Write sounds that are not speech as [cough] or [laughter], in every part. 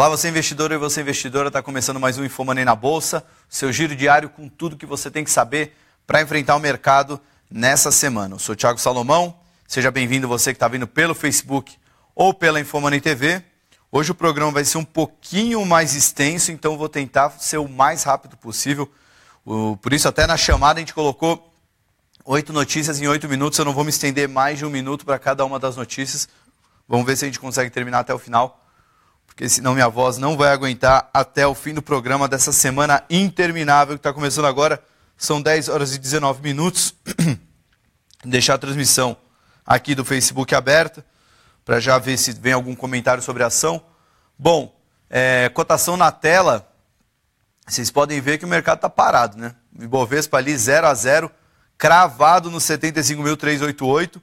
Olá, você é investidor e você investidora, está começando mais um Infomoney na Bolsa, seu giro diário com tudo que você tem que saber para enfrentar o mercado nessa semana. Eu sou Thiago Salomão, seja bem-vindo você que está vindo pelo Facebook ou pela Infomoney TV. Hoje o programa vai ser um pouquinho mais extenso, então vou tentar ser o mais rápido possível. Por isso, até na chamada a gente colocou oito notícias em oito minutos, eu não vou me estender mais de um minuto para cada uma das notícias. Vamos ver se a gente consegue terminar até o final porque senão minha voz não vai aguentar até o fim do programa dessa semana interminável que está começando agora. São 10 horas e 19 minutos. [clears throat] Deixar a transmissão aqui do Facebook aberta, para já ver se vem algum comentário sobre a ação. Bom, é, cotação na tela, vocês podem ver que o mercado está parado, né? Ibovespa ali 0 a 0 cravado no 75.388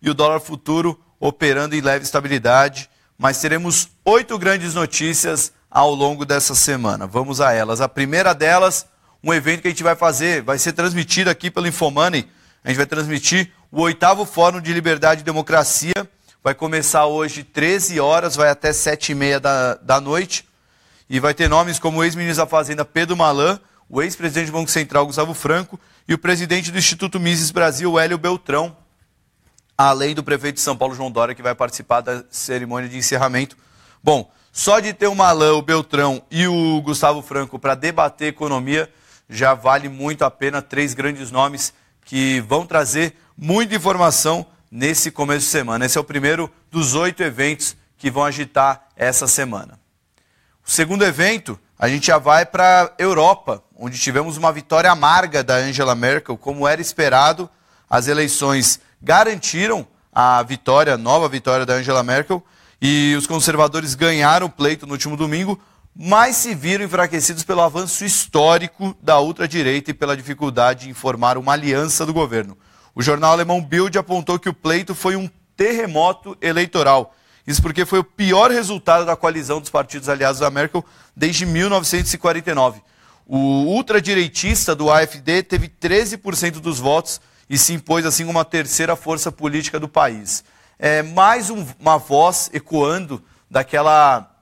e o dólar futuro operando em leve estabilidade mas teremos oito grandes notícias ao longo dessa semana. Vamos a elas. A primeira delas, um evento que a gente vai fazer, vai ser transmitido aqui pelo Infomoney. A gente vai transmitir o oitavo Fórum de Liberdade e Democracia. Vai começar hoje 13 horas, vai até 7 e meia da, da noite. E vai ter nomes como o ex-ministro da Fazenda Pedro Malan, o ex-presidente do Banco Central Gustavo Franco e o presidente do Instituto Mises Brasil, Hélio Beltrão além do prefeito de São Paulo, João Dória, que vai participar da cerimônia de encerramento. Bom, só de ter o Malan, o Beltrão e o Gustavo Franco para debater economia, já vale muito a pena. Três grandes nomes que vão trazer muita informação nesse começo de semana. Esse é o primeiro dos oito eventos que vão agitar essa semana. O segundo evento, a gente já vai para a Europa, onde tivemos uma vitória amarga da Angela Merkel, como era esperado. As eleições garantiram a vitória, a nova vitória da Angela Merkel, e os conservadores ganharam o pleito no último domingo, mas se viram enfraquecidos pelo avanço histórico da ultradireita e pela dificuldade em formar uma aliança do governo. O jornal alemão Bild apontou que o pleito foi um terremoto eleitoral. Isso porque foi o pior resultado da coalizão dos partidos aliados da Merkel desde 1949. O ultradireitista do AfD teve 13% dos votos e se impôs assim uma terceira força política do país. É mais um, uma voz ecoando daquela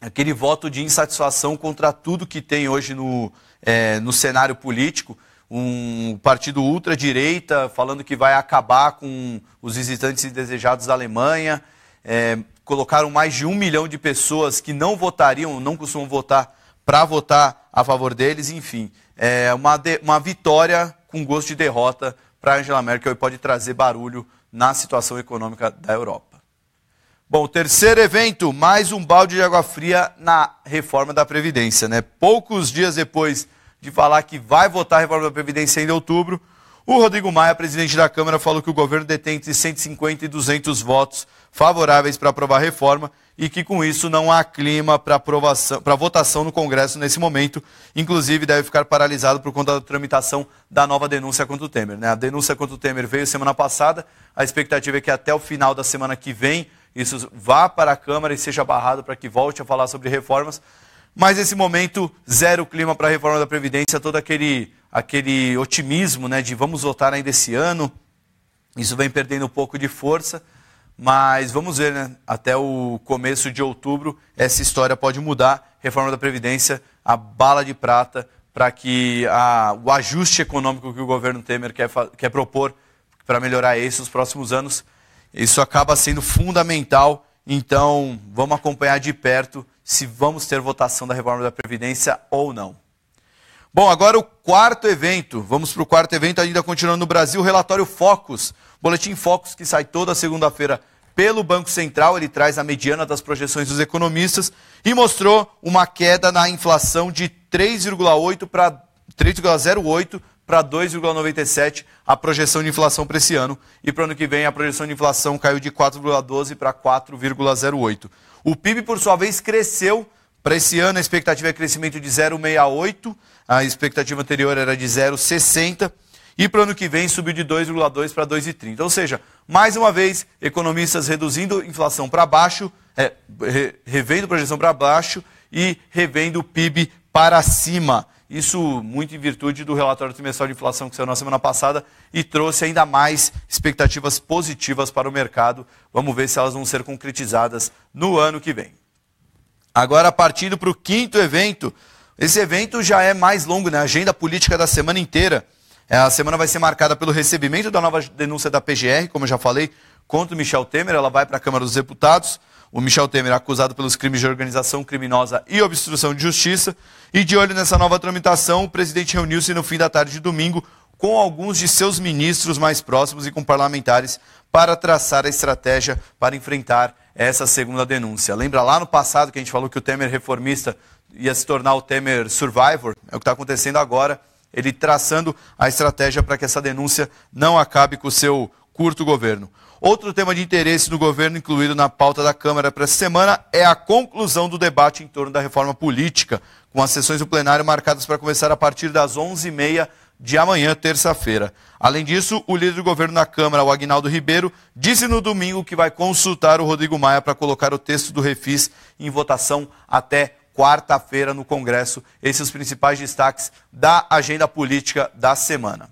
aquele voto de insatisfação contra tudo que tem hoje no, é, no cenário político. Um partido ultradireita falando que vai acabar com os visitantes indesejados da Alemanha. É, colocaram mais de um milhão de pessoas que não votariam, não costumam votar, para votar a favor deles. Enfim, é uma, de, uma vitória com gosto de derrota para Angela Merkel e pode trazer barulho na situação econômica da Europa. Bom, terceiro evento, mais um balde de água fria na reforma da Previdência. Né? Poucos dias depois de falar que vai votar a reforma da Previdência em outubro, o Rodrigo Maia, presidente da Câmara, falou que o governo detém entre 150 e 200 votos favoráveis para aprovar a reforma e que com isso não há clima para aprovação, para votação no Congresso nesse momento. Inclusive deve ficar paralisado por conta da tramitação da nova denúncia contra o Temer. Né? A denúncia contra o Temer veio semana passada. A expectativa é que até o final da semana que vem isso vá para a Câmara e seja barrado para que volte a falar sobre reformas. Mas nesse momento zero clima para a reforma da Previdência, todo aquele aquele otimismo né, de vamos votar ainda esse ano. Isso vem perdendo um pouco de força, mas vamos ver, né? Até o começo de outubro, essa história pode mudar. Reforma da Previdência, a bala de prata para que a, o ajuste econômico que o governo Temer quer, quer propor para melhorar isso nos próximos anos, isso acaba sendo fundamental. Então, vamos acompanhar de perto se vamos ter votação da reforma da Previdência ou não. Bom, agora o quarto evento. Vamos para o quarto evento, ainda continuando no Brasil, o relatório Focus. Boletim Focus que sai toda segunda-feira pelo Banco Central. Ele traz a mediana das projeções dos economistas e mostrou uma queda na inflação de 3,8 para 3,08 para 2,97 a projeção de inflação para esse ano. E para o ano que vem, a projeção de inflação caiu de 4,12 para 4,08. O PIB, por sua vez, cresceu para esse ano, a expectativa é crescimento de 0,68, a expectativa anterior era de 0,60, e para o ano que vem subiu de 2,2 para 2,30. Ou seja, mais uma vez, economistas reduzindo inflação para baixo, é, revendo projeção para baixo e revendo o PIB para cima. Isso muito em virtude do relatório trimestral de inflação que saiu na semana passada e trouxe ainda mais expectativas positivas para o mercado. Vamos ver se elas vão ser concretizadas no ano que vem. Agora, partindo para o quinto evento, esse evento já é mais longo, né? A agenda política da semana inteira. É, a semana vai ser marcada pelo recebimento da nova denúncia da PGR, como eu já falei, contra o Michel Temer. Ela vai para a Câmara dos Deputados. O Michel Temer é acusado pelos crimes de organização criminosa e obstrução de justiça. E de olho nessa nova tramitação, o presidente reuniu-se no fim da tarde de domingo com alguns de seus ministros mais próximos e com parlamentares para traçar a estratégia para enfrentar essa segunda denúncia. Lembra lá no passado que a gente falou que o Temer reformista ia se tornar o Temer survivor? É o que está acontecendo agora. Ele traçando a estratégia para que essa denúncia não acabe com o seu curto governo. Outro tema de interesse do governo incluído na pauta da Câmara para essa semana é a conclusão do debate em torno da reforma política, com as sessões do plenário marcadas para começar a partir das 11h30 de amanhã, terça-feira. Além disso, o líder do governo na Câmara, o Agnaldo Ribeiro, disse no domingo que vai consultar o Rodrigo Maia para colocar o texto do refis em votação até quarta-feira no Congresso. Esses são os principais destaques da agenda política da semana.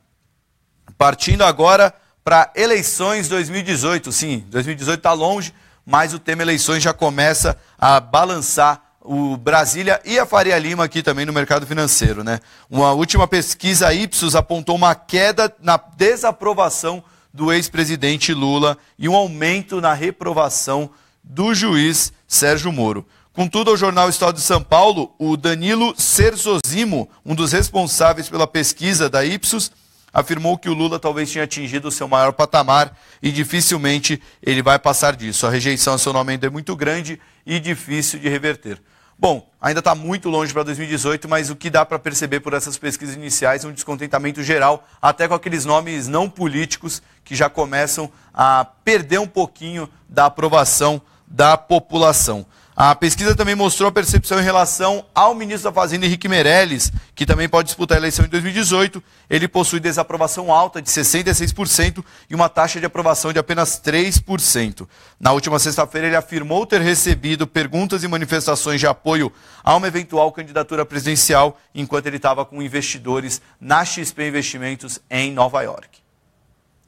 Partindo agora para eleições 2018. Sim, 2018 está longe, mas o tema eleições já começa a balançar o Brasília e a Faria Lima aqui também no mercado financeiro. Né? Uma última pesquisa Ipsos apontou uma queda na desaprovação do ex-presidente Lula e um aumento na reprovação do juiz Sérgio Moro. Contudo, ao jornal Estado de São Paulo, o Danilo Cersozimo, um dos responsáveis pela pesquisa da Ipsos, afirmou que o Lula talvez tinha atingido o seu maior patamar e dificilmente ele vai passar disso. A rejeição ao seu nome ainda é muito grande e difícil de reverter. Bom, ainda está muito longe para 2018, mas o que dá para perceber por essas pesquisas iniciais é um descontentamento geral, até com aqueles nomes não políticos que já começam a perder um pouquinho da aprovação da população. A pesquisa também mostrou a percepção em relação ao ministro da Fazenda, Henrique Meirelles, que também pode disputar a eleição em 2018. Ele possui desaprovação alta de 66% e uma taxa de aprovação de apenas 3%. Na última sexta-feira, ele afirmou ter recebido perguntas e manifestações de apoio a uma eventual candidatura presidencial, enquanto ele estava com investidores na XP Investimentos em Nova York.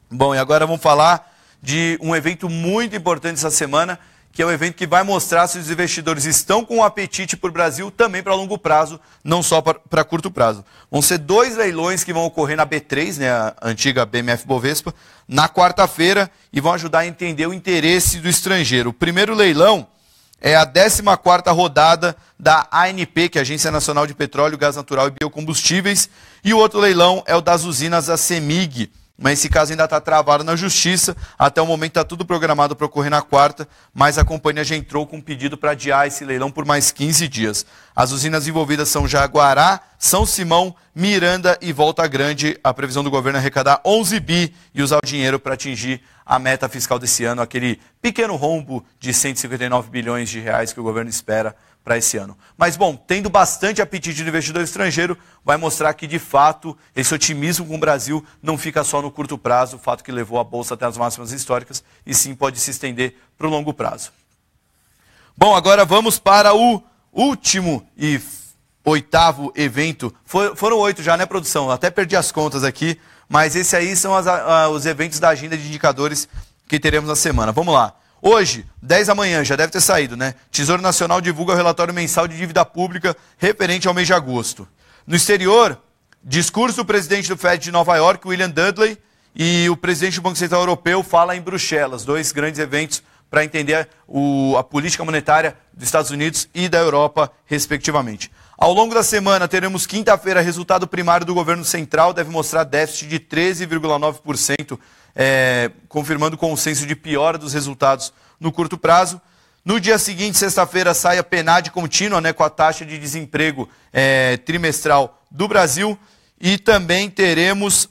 Bom, e agora vamos falar de um evento muito importante essa semana que é um evento que vai mostrar se os investidores estão com apetite para o Brasil também para longo prazo, não só para curto prazo. Vão ser dois leilões que vão ocorrer na B3, né, a antiga BMF Bovespa, na quarta-feira e vão ajudar a entender o interesse do estrangeiro. O primeiro leilão é a 14ª rodada da ANP, que é a Agência Nacional de Petróleo, Gás Natural e Biocombustíveis, e o outro leilão é o das usinas da CEMIG, mas esse caso ainda está travado na justiça. Até o momento está tudo programado para ocorrer na quarta, mas a companhia já entrou com um pedido para adiar esse leilão por mais 15 dias. As usinas envolvidas são Jaguará, São Simão, Miranda e Volta Grande. A previsão do governo é arrecadar 11 bi e usar o dinheiro para atingir a meta fiscal desse ano, aquele pequeno rombo de 159 bilhões de reais que o governo espera para esse ano. Mas, bom, tendo bastante apetite do investidor estrangeiro, vai mostrar que, de fato, esse otimismo com o Brasil não fica só no curto prazo, o fato que levou a Bolsa até as máximas históricas, e sim pode se estender para o longo prazo. Bom, agora vamos para o último e oitavo evento. For, foram oito já, né, produção? Até perdi as contas aqui, mas esse aí são as, a, os eventos da agenda de indicadores que teremos na semana. Vamos lá. Hoje, 10 da manhã, já deve ter saído, né? Tesouro Nacional divulga o relatório mensal de dívida pública referente ao mês de agosto. No exterior, discurso do presidente do Fed de Nova York, William Dudley, e o presidente do Banco Central Europeu fala em Bruxelas, dois grandes eventos para entender o, a política monetária dos Estados Unidos e da Europa, respectivamente. Ao longo da semana, teremos quinta-feira resultado primário do governo central, deve mostrar déficit de 13,9%, é, confirmando o consenso de piora dos resultados no curto prazo. No dia seguinte, sexta-feira, sai a PNAD contínua, né, com a taxa de desemprego é, trimestral do Brasil. E também teremos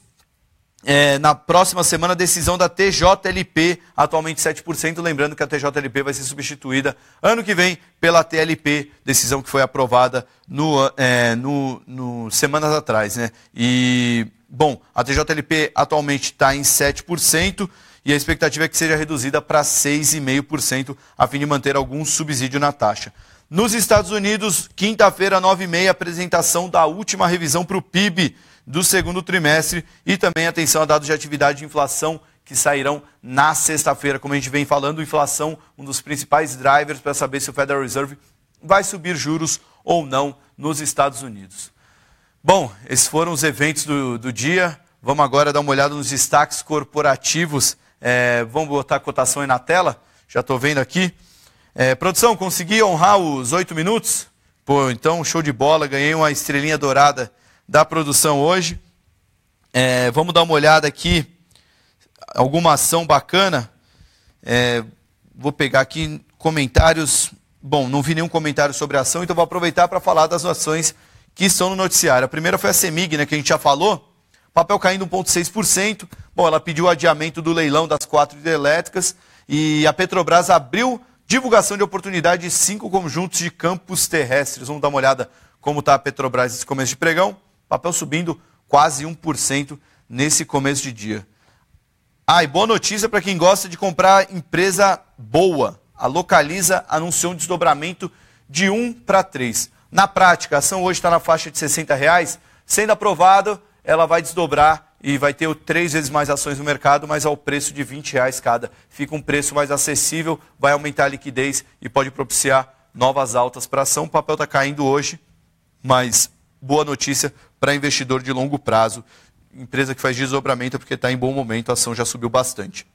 é, na próxima semana a decisão da TJLP, atualmente 7%, lembrando que a TJLP vai ser substituída ano que vem pela TLP, decisão que foi aprovada no, é, no, no semanas atrás. Né? E, bom, a TJLP atualmente está em 7%. E a expectativa é que seja reduzida para 6,5%, a fim de manter algum subsídio na taxa. Nos Estados Unidos, quinta-feira, 9h30, apresentação da última revisão para o PIB do segundo trimestre e também atenção a dados de atividade de inflação que sairão na sexta-feira. Como a gente vem falando, inflação, um dos principais drivers para saber se o Federal Reserve vai subir juros ou não nos Estados Unidos. Bom, esses foram os eventos do, do dia. Vamos agora dar uma olhada nos destaques corporativos. É, vamos botar a cotação aí na tela. Já estou vendo aqui. É, produção, consegui honrar os oito minutos? Pô, então show de bola. Ganhei uma estrelinha dourada da produção hoje. É, vamos dar uma olhada aqui, alguma ação bacana. É, vou pegar aqui comentários. Bom, não vi nenhum comentário sobre a ação, então vou aproveitar para falar das ações que estão no noticiário. A primeira foi a CEMIG, né, que a gente já falou. Papel caindo 1,6%. Bom, ela pediu o adiamento do leilão das quatro hidrelétricas e a Petrobras abriu divulgação de oportunidade de cinco conjuntos de campos terrestres. Vamos dar uma olhada como está a Petrobras nesse começo de pregão. Papel subindo quase 1% nesse começo de dia. Ah, e boa notícia para quem gosta de comprar empresa boa. A Localiza anunciou um desdobramento de 1 para 3. Na prática, a ação hoje está na faixa de 60 reais. Sendo aprovado, ela vai desdobrar e vai ter três vezes mais ações no mercado, mas ao preço de 20 reais cada. Fica um preço mais acessível, vai aumentar a liquidez e pode propiciar novas altas para a ação. O papel está caindo hoje, mas boa notícia para investidor de longo prazo. Empresa que faz desdobramento porque está em bom momento, a ação já subiu bastante.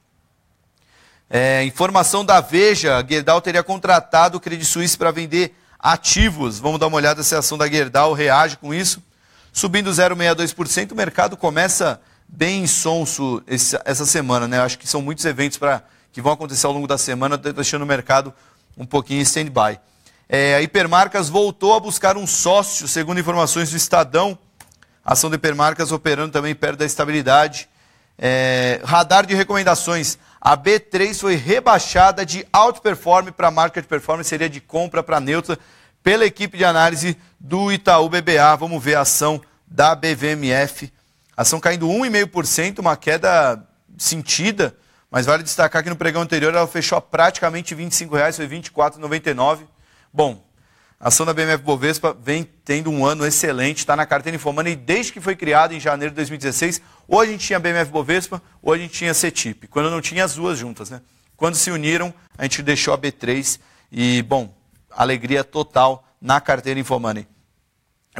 É, informação da Veja, a Gerdau teria contratado o Credit Suisse para vender ativos. Vamos dar uma olhada se a ação da Gerdau reage com isso. Subindo 0,62%, o mercado começa bem insonso essa semana. Né? Acho que são muitos eventos para que vão acontecer ao longo da semana, tá deixando o mercado um pouquinho em stand-by. É, a Hipermarcas voltou a buscar um sócio, segundo informações do Estadão. Ação de hipermarcas operando também perto da estabilidade. É, radar de recomendações. A B3 foi rebaixada de alto performance para marca de performance, seria de compra para neutra, pela equipe de análise do Itaú BBA. Vamos ver a ação da BVMF. Ação caindo 1,5%, uma queda sentida, mas vale destacar que no pregão anterior ela fechou a praticamente R$ 25,00, foi R$ 24,99. Bom, a ação da BMF Bovespa vem tendo um ano excelente, está na carteira informando desde que foi criada em janeiro de 2016, ou a gente tinha BMF Bovespa, ou a gente tinha CETIP, quando não tinha as duas juntas. Né? Quando se uniram, a gente deixou a B3 e, bom, alegria total na carteira Infomoney.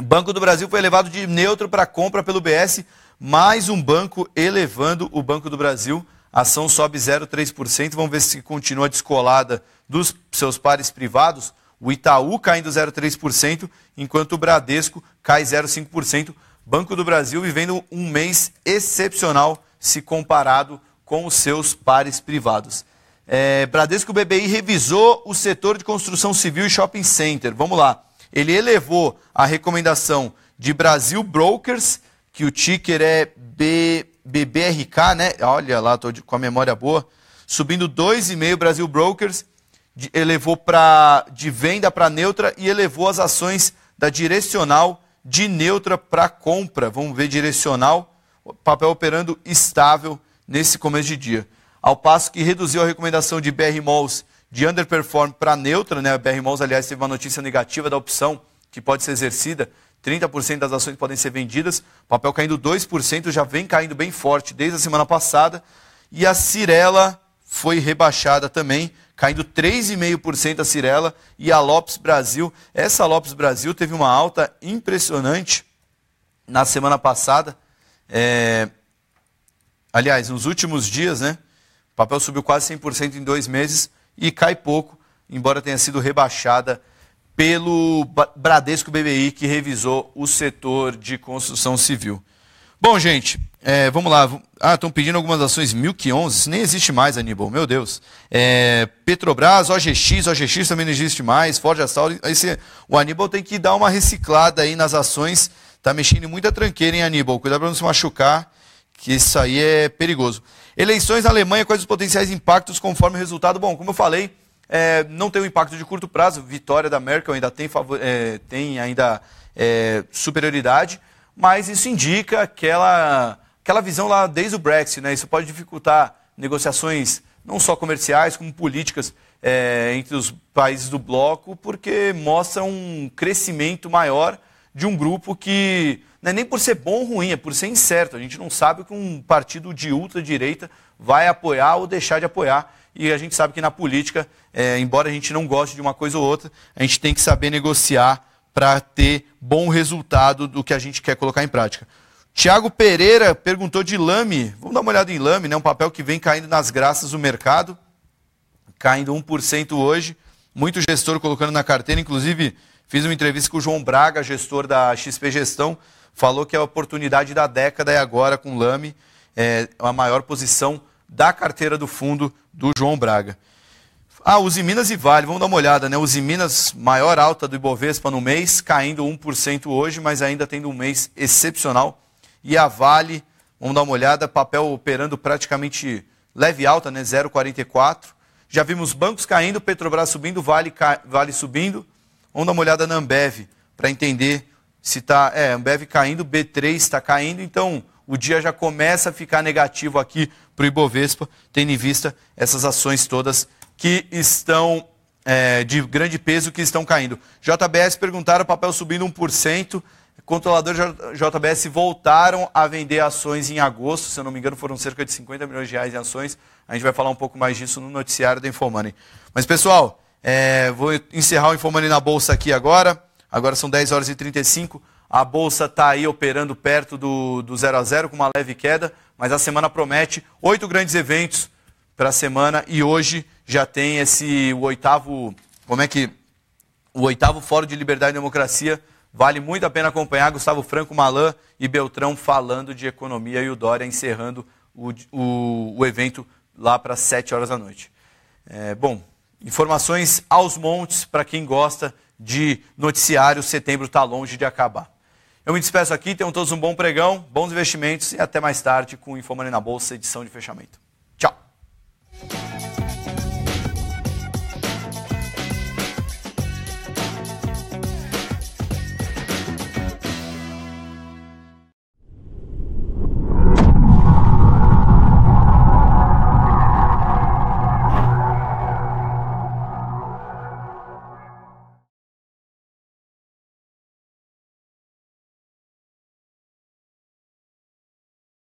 Banco do Brasil foi elevado de neutro para compra pelo BS, mais um banco elevando o Banco do Brasil. A ação sobe 0,3%. Vamos ver se continua descolada dos seus pares privados. O Itaú caindo 0,3%, enquanto o Bradesco cai 0,5%. Banco do Brasil vivendo um mês excepcional se comparado com os seus pares privados. É, Bradesco BBI revisou o setor de construção civil e shopping center. Vamos lá. Ele elevou a recomendação de Brasil Brokers, que o ticker é B, BBRK, né? Olha lá, estou com a memória boa. Subindo 2,5 Brasil Brokers de, elevou pra, de venda para neutra e elevou as ações da direcional de neutra para compra. Vamos ver direcional, papel operando estável nesse começo de dia. Ao passo que reduziu a recomendação de BR Malls de underperform para neutra, né? A BR Malls, aliás, teve uma notícia negativa da opção que pode ser exercida. 30% das ações podem ser vendidas. papel caindo 2%, já vem caindo bem forte desde a semana passada. E a Cirela foi rebaixada também, caindo 3,5% a Cirela e a Lopes Brasil. Essa Lopes Brasil teve uma alta impressionante na semana passada. É... Aliás, nos últimos dias, né? O papel subiu quase 100% em dois meses e cai pouco, embora tenha sido rebaixada pelo Bradesco BBI, que revisou o setor de construção civil. Bom, gente, é, vamos lá. Ah, estão pedindo algumas ações Milk 11. Isso nem existe mais, Aníbal. Meu Deus. É, Petrobras, OGX. OGX também não existe mais. Ford Assault. Esse, o Aníbal tem que dar uma reciclada aí nas ações. Tá mexendo em muita tranqueira, hein, Aníbal? Cuidado para não se machucar, que isso aí é perigoso. Eleições na Alemanha, quais os potenciais impactos conforme o resultado? Bom, como eu falei, é, não tem um impacto de curto prazo. Vitória da Merkel ainda tem, é, tem ainda é, superioridade mas isso indica aquela, aquela visão lá desde o Brexit, né? Isso pode dificultar negociações não só comerciais, como políticas é, entre os países do bloco, porque mostra um crescimento maior de um grupo que não é nem por ser bom ou ruim, é por ser incerto. A gente não sabe que um partido de ultradireita vai apoiar ou deixar de apoiar. E a gente sabe que na política, é, embora a gente não goste de uma coisa ou outra, a gente tem que saber negociar para ter bom resultado do que a gente quer colocar em prática. Tiago Pereira perguntou de lame. Vamos dar uma olhada em lame, né? um papel que vem caindo nas graças do mercado, caindo 1% hoje. Muito gestor colocando na carteira. Inclusive, fiz uma entrevista com o João Braga, gestor da XP Gestão, falou que é a oportunidade da década é agora com lame, é a maior posição da carteira do fundo do João Braga. Ah, Uzi Minas e Vale, vamos dar uma olhada, né? Uzi Minas, maior alta do Ibovespa no mês, caindo 1% hoje, mas ainda tendo um mês excepcional. E a Vale, vamos dar uma olhada, papel operando praticamente leve alta, né? 0,44. Já vimos bancos caindo, Petrobras subindo, Vale, ca... vale subindo. Vamos dar uma olhada na Ambev para entender se está. É, Ambev caindo, B3 está caindo, então o dia já começa a ficar negativo aqui para o Ibovespa, tendo em vista essas ações todas que estão é, de grande peso que estão caindo. JBS perguntaram, papel subindo 1%. Controladores JBS voltaram a vender ações em agosto, se eu não me engano, foram cerca de 50 milhões de reais em ações. A gente vai falar um pouco mais disso no noticiário da Infomoney. Mas, pessoal, é, vou encerrar o Infomoney na Bolsa aqui agora. Agora são 10 horas e 35. A Bolsa está aí operando perto do, do zero a zero, com uma leve queda, mas a semana promete oito grandes eventos para a semana e hoje já tem esse o oitavo, como é que o oitavo Fórum de Liberdade e Democracia. Vale muito a pena acompanhar Gustavo Franco Malan e Beltrão falando de economia e o Dória encerrando o, o, o evento lá para 7 horas da noite. É, bom, informações aos montes para quem gosta de noticiário. Setembro está longe de acabar. Eu me despeço aqui, tenham todos um bom pregão, bons investimentos e até mais tarde com o na Bolsa, edição de fechamento.